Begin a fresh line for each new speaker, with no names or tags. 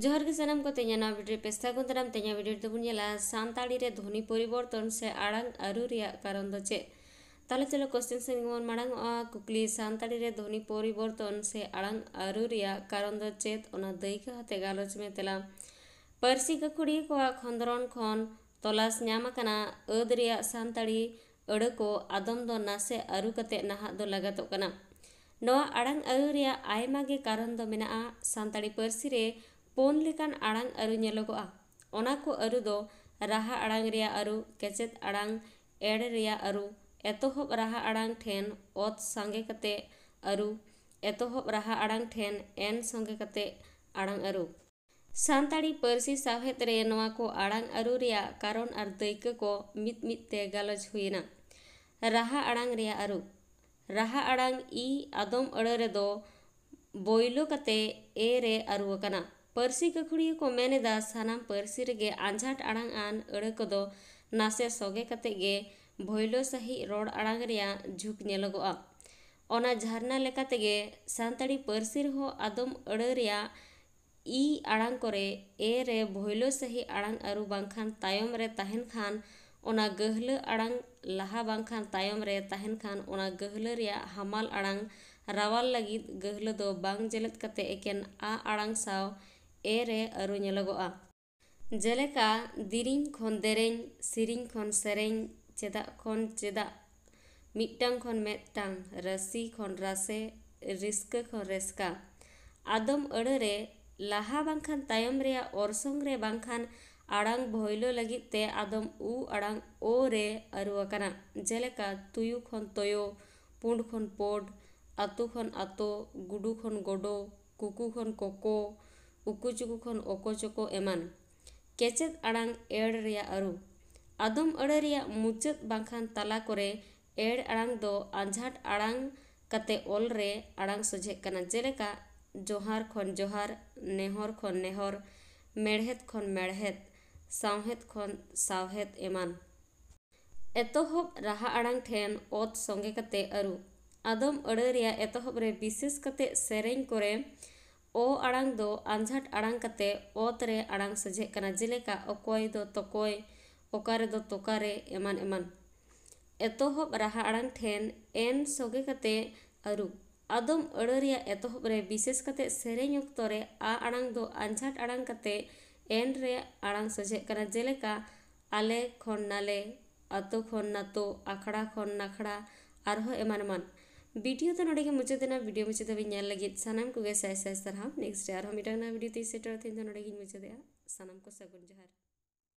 ᱡᱚᱦᱟᱨ ᱜᱮ ᱥᱟᱱᱟᱢ ᱠᱚᱛᱮ ᱧᱟᱱᱟ ᱵᱷᱤᱰᱤᱭᱳ ᱯᱮ ᱥᱟᱹᱜᱩᱱ ᱫᱟᱨᱟᱢ ᱛᱮᱧᱟ ᱵᱷᱤᱰᱤᱭᱳ ᱫᱚᱵᱚᱱ ᱧᱮᱞᱟ ᱥᱟᱱᱛᱟᱲᱤ ᱨᱮ ᱫᱷᱚᱱᱤ ᱯᱚᱨᱤᱵᱚᱨᱛᱚᱱ ᱥᱮ ᱟᱲᱟᱝ ᱟᱹᱨᱩ ᱨᱮᱭᱟᱜ ᱠᱟᱨᱚᱱ ᱫᱚ ᱪᱮᱫ ᱛᱟᱦᱞᱮ ᱪᱚᱞᱚ ᱠᱚᱥᱪᱮᱱ ᱥᱮᱱ ᱜᱮᱵᱚᱱ ᱢᱟᱲᱟᱝᱚᱜᱼᱟ ᱠᱩᱠᱞᱤ ᱥᱟᱱᱛᱟᱲᱤ ᱨᱮ ᱫᱷᱚᱱᱤ ᱯᱚᱨᱤᱵᱚᱨᱛᱚᱱ ᱥᱮ ᱟᱲᱟᱝ ᱟᱹᱨᱩ ᱨᱮᱭᱟᱜ ᱠᱟᱨᱚᱱ ᱫᱚ ᱪᱮᱫ ᱚᱱᱟ ᱫᱟᱹᱭᱠᱟᱹ ᱟᱛᱮ ᱜᱟᱞᱚᱪ ᱢᱮ ᱛᱮᱞᱟ ᱯᱟᱹᱨᱥᱤ ᱜᱟᱹᱠᱷᱩᱲᱤᱭᱟᱹ ᱠᱚᱣᱟᱜ ᱠᱷᱚᱸᱫᱽᱨᱚᱱ ᱠᱷᱚᱱ ᱛᱚᱞᱟᱥ ᱧᱟᱢ ᱟᱠᱟᱱᱟ ᱟᱹᱫ ᱨᱮᱭᱟᱜ ᱥᱟᱱᱛᱟᱲᱤ ᱟᱹᱲᱟᱹ ᱠᱚ ᱟᱫᱚᱢ ᱫᱚ ᱱᱟᱥᱮ ᱟᱹᱨᱩ ᱠᱟᱛᱮᱫ ᱱᱟᱦᱟᱜ ᱫᱚ ᱞᱟᱜᱟᱛᱚᱜ ᱠᱟᱱᱟ ᱱᱚᱣᱟ ᱟᱲᱟᱝ ᱟᱹᱨᱩ ᱨᱮᱭᱟᱜ ᱟᱭᱢᱟ ᱜᱮ ᱠᱟᱨᱚᱱ ᱫᱚ ᱢᱮᱱᱟᱜᱼᱟ ᱥᱟᱱᱛᱟᱲᱤ ᱯᱟᱹᱨᱥᱤ ᱨᱮ ᱯᱩᱱ ᱞᱮᱠᱟᱱ ᱟᱲᱟᱝ ᱟᱹᱨᱩ ᱧᱮᱞᱚᱜᱚᱜᱼᱟ ᱚᱱᱟ ᱠᱚ ᱟᱹᱨᱩ ᱫᱚ ᱨᱟᱦᱟ ᱟᱲᱟᱝ ᱨᱮᱭᱟᱜ ᱟᱹᱨᱩ ᱠᱮᱪᱮᱫ ᱟᱲᱟᱝ ᱮᱲᱮ ᱨᱮᱭᱟᱜ ᱟᱹᱨᱩ ᱮᱛᱚᱦᱚᱵ ᱨᱟᱦᱟ ᱟᱲᱟᱝ ᱴᱷᱮᱱ ᱚᱛ ᱥᱟᱸᱜᱮ ᱠᱟᱛᱮ ᱟᱹᱨᱩ ᱮᱛᱚᱦᱚᱵ ᱨᱟᱦᱟ ᱟᱲᱟᱝ ᱴᱷᱮᱱ ᱮᱱ ᱥᱚᱸᱜᱮ ᱠᱟᱛᱮ ᱟᱲᱟᱝ ᱟᱹᱨᱩ ᱥᱟᱱᱛᱟᱲᱤ ᱯᱟᱹᱨᱥᱤ ᱥᱟᱶᱦᱮᱫ ᱨᱮ ᱱᱚᱣᱟ ᱠᱚ ᱟᱲᱟᱝ ᱟᱹᱨᱩ ᱨᱮᱭᱟᱜ ᱠᱟᱨᱚᱱ ᱟᱨ ᱫᱟᱹᱭᱠᱟᱹ ᱠᱚ ᱢᱤᱫ ᱢᱤᱫᱛᱮ ᱜᱟᱞᱚᱪ ᱦᱩᱭᱮᱱᱟ ᱨᱟᱦᱟ ᱟᱲᱟᱝ ᱨᱮᱭᱟᱜ ᱟᱹᱨᱩ ᱨᱟᱦᱟ ᱟᱲᱟᱝ ᱤ ᱟᱫᱚᱢ ᱟᱹᱲᱟᱹ ᱨᱮᱫᱚ ᱵᱳᱭᱞᱳ ᱠᱟᱛᱮ ᱮ ᱨᱮ ᱟᱹᱨᱩ ᱟᱠᱟᱱᱟ पार्सी गाखड़िया को मेने सामी आजाट आड़ अड़क नासे सगे भैलो सही रड़ आड़ झुक ना झारना लेकाते सानी पार्सी आदम अड़े इ आड़ को ए रे भैलो सही आड़ आरू बाखान तयम तहन खान ओना गहल आड़ लहा खान गहल हमाल आड़ रावाल लगी गहल जेलत एकेन आ आड़ सा ᱮ ᱨᱮ ᱟᱹᱨᱩ ᱧᱮᱞᱚᱜᱚᱜᱼᱟ ᱡᱮᱞᱮᱠᱟ ᱫᱤᱨᱤᱧ ᱠᱷᱚᱱ ᱫᱮᱨᱮᱧ ᱥᱤᱨᱤᱧ ᱠᱷᱚᱱ ᱥᱮᱨᱮᱧ ᱪᱮᱫᱟᱜ ᱠᱷᱚᱱ ᱪᱮᱫᱟᱜ ᱢᱤᱫᱴᱟᱝ ᱠᱷᱚᱱ ᱢᱤᱫᱴᱟᱝ ᱨᱟᱹᱥᱤ ᱠᱷᱚᱱ ᱨᱟᱥᱮ ᱨᱟᱹᱥᱠᱟᱹ ᱠᱷᱚᱱ ᱨᱟᱹᱥᱠᱟ ᱟᱫᱚᱢ ᱟᱹᱲᱟᱹᱨᱮ ᱞᱟᱦᱟ ᱵᱟᱝᱠᱷᱟᱱ ᱛᱟᱭᱚᱢ ᱨᱮᱭᱟᱜ ᱚᱨᱥᱚᱝ ᱨᱮ ᱵᱟᱝᱠᱷᱟᱱ ᱟᱲᱟᱝ ᱵᱷᱳᱭᱞᱳ ᱞᱟᱹᱜᱤᱫ ᱛᱮ ᱟᱫᱚᱢ ᱩ ᱟᱲᱟᱝ ᱳ ᱨᱮ ᱟᱹᱨᱩ ᱟᱠᱟᱱᱟ ᱡᱮᱞᱮᱠᱟ ᱛᱩᱭᱩ ᱠᱷᱚᱱ ᱛᱚᱭᱚ ᱯᱩᱸᱰ ᱠᱷᱚᱱ ᱯᱳᱰ ᱟᱛᱳ ᱠᱷᱚᱱ ᱟᱛᱳ ᱜᱩᱰᱩ ᱠᱷᱚᱱ ᱜᱚᱰᱚ ᱠᱩᱠᱩ ᱠᱷᱚᱱ ᱠᱚᱠᱚ ᱩᱠᱩᱪᱩᱠᱩ ᱠᱷᱚᱱ ᱚᱠᱚᱪᱚᱠᱚ ᱮᱢᱟᱱ ᱠᱮᱪᱮᱫ ᱟᱲᱟᱝ ᱮᱲ ᱨᱮᱭᱟᱜ ᱟᱹᱨᱩ ᱟᱫᱚᱢ ᱟᱹᱲᱟᱹ ᱨᱮᱭᱟᱜ ᱢᱩᱪᱟᱹᱫ ᱵᱟᱝᱠᱷᱟᱱ ᱛᱟᱞᱟ ᱠᱚᱨᱮ ᱮᱲ ᱟᱲᱟᱝ ᱫᱚ ᱟᱸᱡᱷᱟᱴ ᱟᱲᱟᱝ ᱠᱟᱛᱮ ᱚᱞ ᱨᱮ ᱟᱲᱟᱝ ᱥᱚᱡᱷᱮᱜ ᱠᱟᱱᱟ ᱡᱮᱞᱮᱠᱟ ᱡᱚᱦᱟᱨ ᱠᱷᱚᱱ ᱡᱚᱦᱟᱨ ᱱᱮᱦᱚᱨ ᱠᱷᱚᱱ ᱱᱮᱦᱚᱨ ᱢᱮᱲᱦᱮᱫ ᱠᱷᱚᱱ ᱢᱮᱲᱦᱮᱫ ᱥᱟᱶᱦᱮᱫ ᱠᱷᱚᱱ ᱥᱟᱶᱦᱮᱫ ᱮᱢᱟᱱ ᱮᱛᱚᱦᱚᱵ ᱨᱟᱦᱟ ᱟᱲᱟᱝ ᱴᱷᱮᱱ ᱚᱛ ᱥᱚᱸᱜᱮ ᱠᱟᱛᱮ ᱟᱹᱨᱩ ᱟᱫᱚᱢ ᱟᱹᱲᱟᱹ ᱨᱮᱭᱟᱜ ᱮᱛᱚᱦᱚᱵ ᱨᱮ ᱵᱤᱥᱮᱥ ᱠᱟᱛᱮ ᱥᱮᱨᱮᱧ ᱠᱚᱨᱮ ᱚ ᱟᱲᱟᱝ ᱫᱚ ᱟᱸᱡᱷᱟᱴ ᱟᱲᱟᱝ ᱠᱟᱛᱮ ᱚᱛ ᱨᱮ ᱟᱲᱟᱝ ᱥᱚᱡᱷᱮᱜ ᱠᱟᱱᱟ ᱡᱮᱞᱮᱠᱟ ᱚᱠᱚᱭ ᱫᱚ ᱛᱚᱠᱚᱭ ᱚᱠᱟ ᱨᱮᱫᱚ ᱛᱚᱠᱟᱨᱮ ᱮᱢᱟᱱ ᱮᱢᱟᱱ ᱮᱛᱚᱦᱚᱵ ᱨᱟᱦᱟ ᱟᱲᱟᱝ ᱴᱷᱮᱱ ᱮᱱ ᱥᱚᱜᱮ ᱠᱟᱛᱮ ᱟᱹᱨᱩ ᱟᱫᱚᱢ ᱟᱹᱲᱟᱹ ᱨᱮᱭᱟᱜ ᱮᱛᱚᱦᱚᱵ ᱨᱮ ᱵᱤᱥᱮᱥ ᱠᱟᱛᱮ ᱥᱮᱨᱮᱧ ᱚᱠᱛᱚ ᱨᱮ ᱟ ᱟᱲᱟᱝ ᱫᱚ ᱟᱸᱡᱷᱟᱴ ᱟᱲᱟᱝ ᱠᱟᱛᱮ ᱮᱱ ᱨᱮᱭᱟᱜ ᱟᱲᱟᱝ ᱥᱚᱡᱷᱮᱜ ᱠᱟᱱᱟ ᱡᱮᱞᱮᱠᱟ ᱟᱞᱮ ᱠᱷᱚᱱ ᱱᱟᱞᱮ ᱟᱛᱳ ᱠᱷᱚᱱ ᱱᱟᱛᱳ ᱟᱠᱷᱲᱟ ᱠᱷᱚᱱ ᱱᱟᱠᱷᱲᱟ ᱟᱨᱦᱚᱸ ᱮᱢᱟᱱ ᱮᱢᱟᱱ वीडियो तो ना मुझदेना वीडियो मुझदेन लगे सामान को सहसा नेक्स्ट यार हम इटना वीडियो तीस सेटर तीन तो ना मुझदे सामान को सगुन जहाँ